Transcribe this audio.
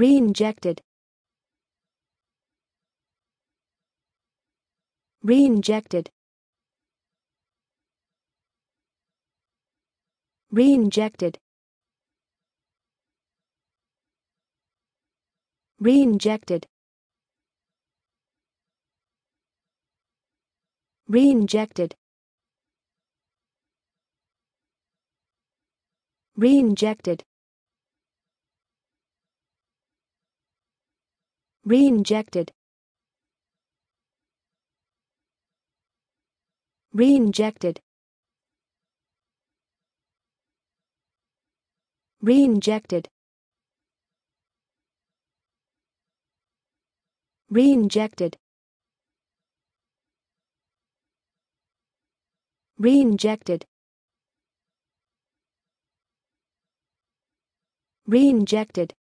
Re-injected. Re-injected. Re-injected. Re-injected. Re-injected. Re-injected. Re-injected. Re-injected. Re-injected. Re-injected. Re-injected.